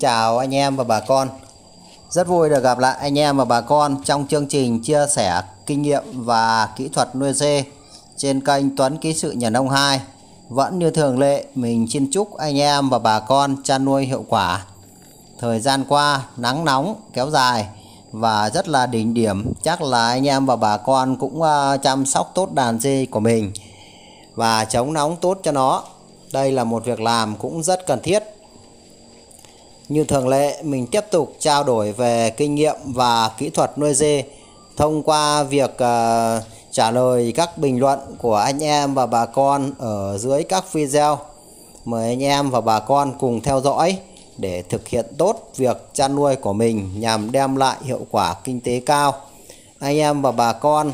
chào anh em và bà con Rất vui được gặp lại anh em và bà con trong chương trình chia sẻ kinh nghiệm và kỹ thuật nuôi dê Trên kênh Tuấn Ký sự Nhà Nông 2 Vẫn như thường lệ mình xin chúc anh em và bà con chăn nuôi hiệu quả Thời gian qua nắng nóng kéo dài và rất là đỉnh điểm Chắc là anh em và bà con cũng ờ, chăm sóc tốt đàn dê của mình Và chống nóng tốt cho nó đây là một việc làm cũng rất cần thiết như thường lệ, mình tiếp tục trao đổi về kinh nghiệm và kỹ thuật nuôi dê thông qua việc ờ, trả lời các bình luận của anh em và bà con ở dưới các video. Mời anh em và bà con cùng theo dõi để thực hiện tốt việc chăn nuôi của mình nhằm đem lại hiệu quả kinh tế cao. Anh em và bà con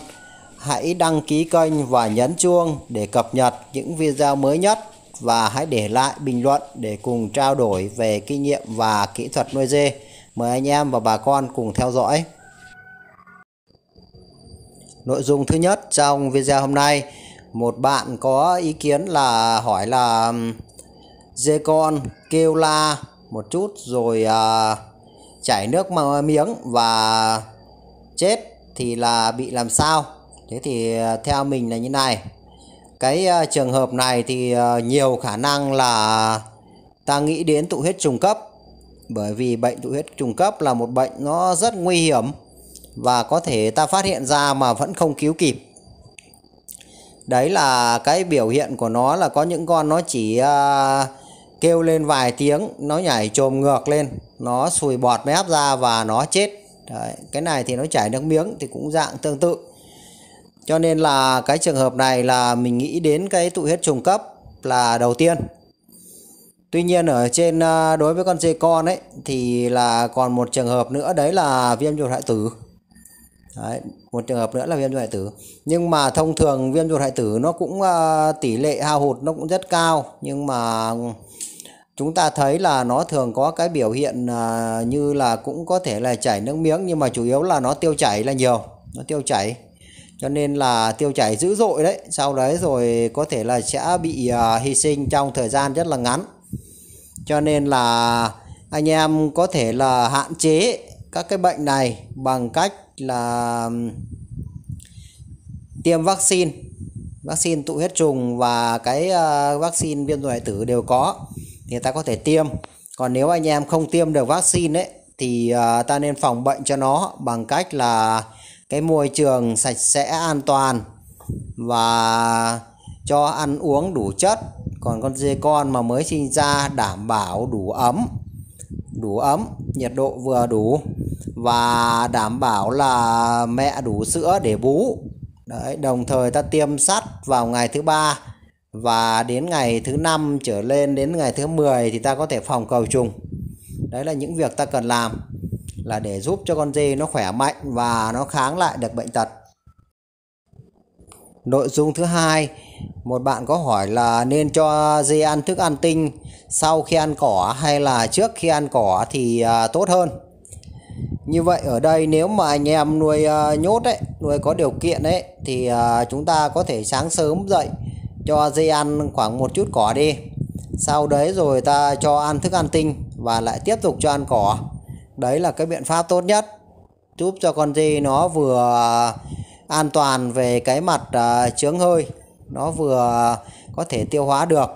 hãy đăng ký kênh và nhấn chuông để cập nhật những video mới nhất và hãy để lại bình luận để cùng trao đổi về kinh nghiệm và kỹ thuật nuôi dê. Mời anh em và bà con cùng theo dõi. Nội dung thứ nhất trong video hôm nay, một bạn có ý kiến là hỏi là dê con kêu la một chút rồi à, chảy nước miếng và chết thì là bị làm sao thế thì à, theo mình là như này cái ờ, trường hợp này thì ờ, nhiều khả năng là ta nghĩ đến tụ huyết trùng cấp bởi vì bệnh tụ huyết trùng cấp là một bệnh nó rất nguy hiểm và có thể ta phát hiện ra mà vẫn không cứu kịp đấy là cái biểu hiện của nó là có những con nó chỉ uh, kêu lên vài tiếng nó nhảy trồm ngược lên nó sùi bọt mép ra và nó chết đấy, cái này thì nó chảy nước miếng thì cũng dạng tương tự cho nên là cái trường hợp này là mình nghĩ đến cái tụ huyết trùng cấp là đầu tiên. Tuy nhiên ở trên à, đối với con dê con ấy thì là còn một trường hợp nữa đấy là viêm ruột hoại tử. Đấy, một trường hợp nữa là viêm ruột hoại tử. Nhưng mà thông thường viêm ruột hoại tử nó cũng uh, tỷ lệ hao hụt nó cũng rất cao nhưng mà chúng ta thấy là nó thường có cái biểu hiện uh, như là cũng có thể là chảy nước miếng nhưng mà chủ yếu là nó tiêu chảy là nhiều, nó tiêu chảy cho nên là tiêu chảy dữ dội đấy sau đấy rồi có thể là sẽ bị uh, hy sinh trong thời gian rất là ngắn cho nên là anh em có thể là hạn chế các cái bệnh này bằng cách là tiêm vaccine vaccine tụ huyết trùng và cái uh, vaccine viêm nội tử đều có thì ta có thể tiêm còn nếu anh em không tiêm được vaccine ấy thì uh, ta nên phòng bệnh cho nó bằng cách là cái môi trường sạch sẽ an toàn và cho ăn uống đủ chất còn con dê con mà mới sinh ra đảm bảo đủ ấm đủ ấm nhiệt độ vừa đủ và đảm bảo là mẹ đủ sữa để bú Đấy, đồng thời ta tiêm sắt vào ngày thứ ba và đến ngày thứ năm trở lên đến ngày thứ 10 thì ta có thể phòng cầu trùng đấy là những việc ta cần làm là để giúp cho con dê nó khỏe mạnh và nó kháng lại được bệnh tật nội dung thứ hai một bạn có hỏi là nên cho dê ăn thức ăn tinh sau khi ăn cỏ hay là trước khi ăn cỏ thì à, tốt hơn như vậy ở đây nếu mà anh em nuôi à, nhốt ấy nuôi có điều kiện ấy thì à, chúng ta có thể sáng sớm dậy cho dê ăn khoảng một chút cỏ đi sau đấy rồi ta cho ăn thức ăn tinh và lại tiếp tục cho ăn cỏ đấy là cái biện pháp tốt nhất giúp cho con dê nó vừa an toàn về cái mặt trướng à, hơi nó vừa có thể tiêu hóa được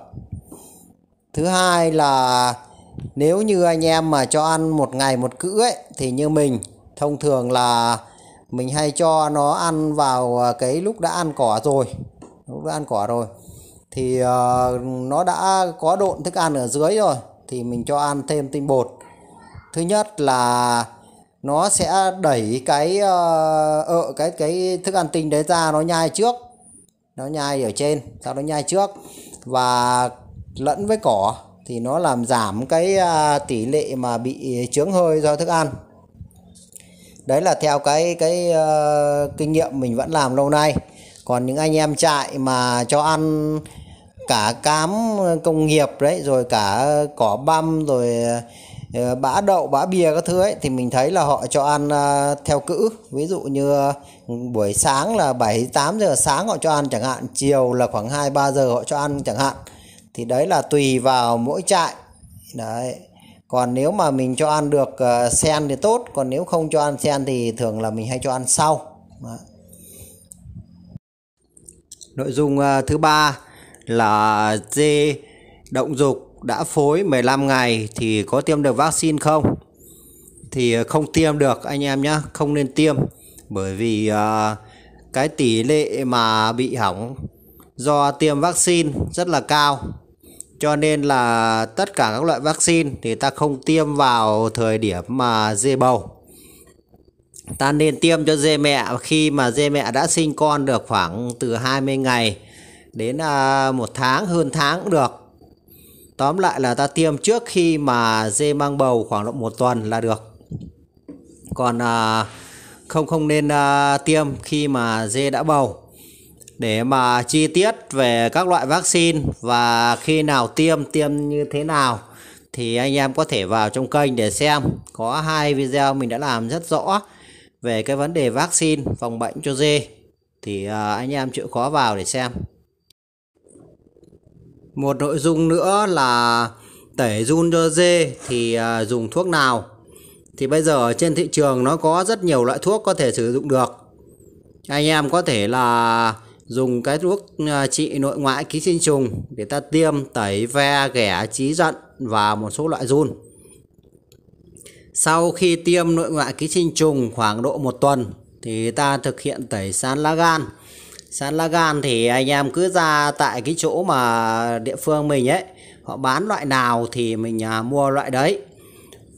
thứ hai là nếu như anh em mà cho ăn một ngày một cữ ấy thì như mình thông thường là mình hay cho nó ăn vào à, cái lúc đã ăn cỏ rồi lúc đã ăn cỏ rồi thì uh, nó đã có độn thức ăn ở dưới rồi thì mình cho ăn thêm tinh bột thứ nhất là nó sẽ đẩy cái ợ ờ, uh, ờ, cái cái thức ăn tinh đấy ra nó nhai trước nó nhai ở trên sau đó nhai trước và lẫn với cỏ thì nó làm giảm cái uh, tỷ lệ mà bị trướng hơi do thức ăn đấy là theo cái cái uh, kinh nghiệm mình vẫn làm lâu nay còn những anh em trại mà cho ăn cả cám công nghiệp đấy rồi cả cỏ băm rồi Ờ, bã đậu bã bia các thứ ấy thì mình thấy là họ cho ăn à, theo cữ ví dụ như ừ, buổi sáng là 7 8 giờ sáng họ cho ăn chẳng hạn chiều là khoảng 2 3 giờ họ cho ăn chẳng hạn thì đấy là tùy vào mỗi trại đấy còn nếu mà mình cho ăn được ờ, sen thì tốt còn nếu không cho ăn sen thì thường là mình hay cho ăn sau đấy. nội dung ờ, thứ ba là dê động dục đã phối 15 ngày thì có tiêm được vaccine không? Thì ờ, không tiêm được anh em nhé, không nên tiêm bởi vì uh, cái tỷ lệ mà bị hỏng do tiêm vaccine rất là cao cho nên là tất cả các loại vaccine thì ta không tiêm vào thời điểm mà dê bầu ta nên tiêm cho dê mẹ khi mà dê mẹ đã sinh con được khoảng từ 20 ngày đến ờ, một tháng hơn tháng cũng được Tóm lại là ta tiêm trước khi mà dê mang bầu khoảng độ một tuần là được. Còn à, không không nên à, tiêm khi mà dê đã bầu. Để mà chi tiết về các loại vaccine và khi nào tiêm, tiêm như thế nào thì anh em có thể vào trong kênh để xem. Có hai video mình đã làm rất rõ về cái vấn đề vaccine phòng bệnh cho dê. Thì à, anh em chịu khó vào để xem một nội dung nữa là tẩy run cho dê thì à, dùng thuốc nào thì bây giờ trên thị trường nó có rất nhiều loại thuốc có thể sử dụng được anh em có thể là dùng cái thuốc à, trị nội ngoại ký sinh trùng để ta tiêm tẩy ve ghẻ trí giận và một số loại run sau khi tiêm nội ngoại ký sinh trùng khoảng độ một tuần thì ta thực hiện tẩy sán lá gan Sán lá gan thì anh em cứ ra tại cái chỗ mà địa phương mình ấy Họ bán loại nào thì mình à, mua loại đấy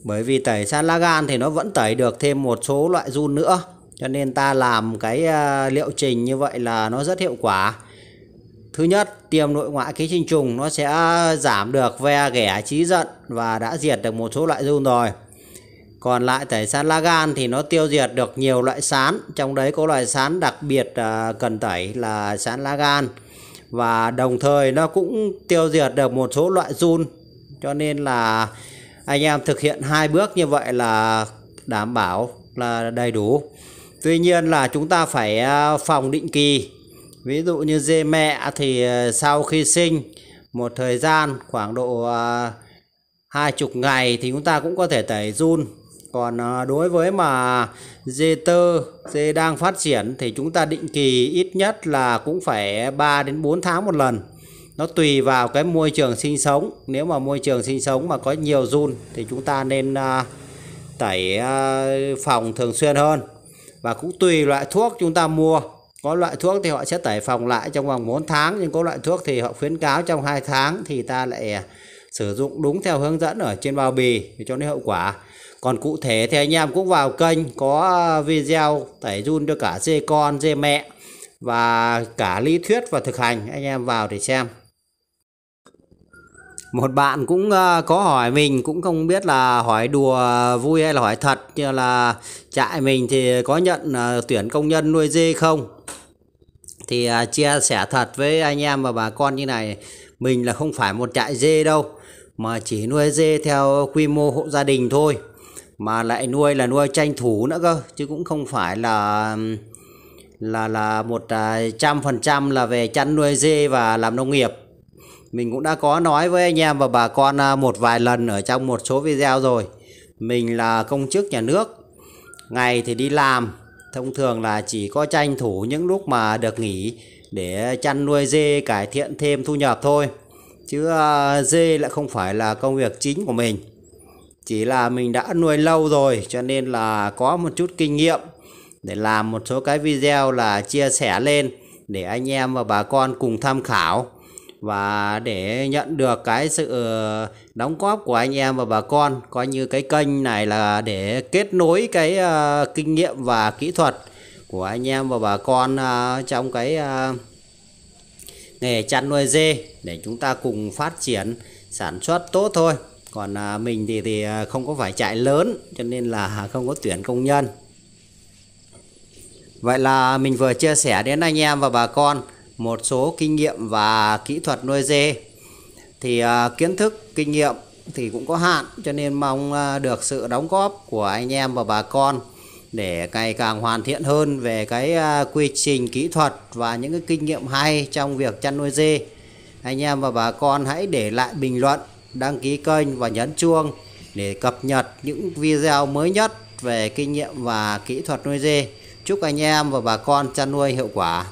Bởi vì tẩy sán lá gan thì nó vẫn tẩy được thêm một số loại run nữa Cho nên ta làm cái à, liệu trình như vậy là nó rất hiệu quả Thứ nhất, tiêm nội ngoại ký sinh trùng nó sẽ giảm được ve ghẻ trí giận và đã diệt được một số loại run rồi còn lại tẩy sán lá gan thì nó tiêu diệt được nhiều loại sán trong đấy có loại sán đặc biệt à, cần tẩy là sán lá gan và đồng thời nó cũng tiêu diệt được một số loại run cho nên là anh em thực hiện hai bước như vậy là đảm bảo là đầy đủ tuy nhiên là chúng ta phải à, phòng định kỳ ví dụ như dê mẹ thì à, sau khi sinh một thời gian khoảng độ hai chục ngày thì chúng ta cũng có thể tẩy run còn à, đối với mà dê tơ dê đang phát triển thì chúng ta định kỳ ít nhất là cũng phải 3 đến 4 tháng một lần nó tùy vào cái môi trường sinh sống nếu mà môi trường sinh sống mà có nhiều run thì chúng ta nên à, tẩy à, phòng thường xuyên hơn và cũng tùy loại thuốc chúng ta mua có loại thuốc thì họ sẽ tẩy phòng lại trong vòng 4 tháng nhưng có loại thuốc thì họ khuyến cáo trong hai tháng thì ta lại sử dụng đúng theo hướng dẫn ở trên bao bì để cho nó hiệu quả còn cụ thể thì anh em cũng vào kênh có à, video tẩy run cho cả dê con dê mẹ và cả lý thuyết và thực hành anh em vào để xem một bạn cũng à, có hỏi mình cũng không biết là hỏi đùa vui hay là hỏi thật như là trại mình thì có nhận à, tuyển công nhân nuôi dê không thì chia sẻ thật với anh em và bà con như này mình là không phải một trại dê đâu mà chỉ nuôi dê theo quy mô hộ gia đình thôi mà lại nuôi là nuôi tranh thủ nữa cơ chứ cũng không phải là là là một à, trăm phần trăm là về chăn nuôi dê và làm nông nghiệp mình cũng đã có nói với anh em và bà con à, một vài lần ở trong một số video rồi mình là công chức nhà nước ngày thì đi làm thông thường là chỉ có tranh thủ những lúc mà được nghỉ để chăn nuôi dê cải thiện thêm thu nhập thôi chứ à, dê lại không phải là công việc chính của mình chỉ là mình đã nuôi lâu rồi cho nên là có một chút kinh nghiệm để làm một số cái video là chia sẻ lên để anh em và bà con cùng tham khảo và để nhận được cái sự ờ, đóng góp của anh em và bà con coi như cái kênh này là để kết nối cái uh, kinh nghiệm và kỹ thuật của anh em và bà con uh, trong cái uh, nghề chăn nuôi dê để chúng ta cùng phát triển sản xuất tốt thôi còn à, mình thì thì à, không có phải chạy lớn cho nên là không có tuyển công nhân vậy là mình vừa chia sẻ đến anh em và bà con một số kinh nghiệm và kỹ thuật nuôi dê thì à, kiến thức kinh nghiệm thì cũng có hạn cho nên mong được sự đóng góp của anh em và bà con để ngày càng hoàn thiện hơn về cái quy trình kỹ thuật và những cái kinh nghiệm hay trong việc chăn nuôi dê. Anh em và bà con hãy để lại bình luận đăng ký kênh và nhấn chuông để cập nhật những video mới nhất về kinh nghiệm và kỹ thuật nuôi dê. Chúc anh em và bà con chăn nuôi hiệu quả.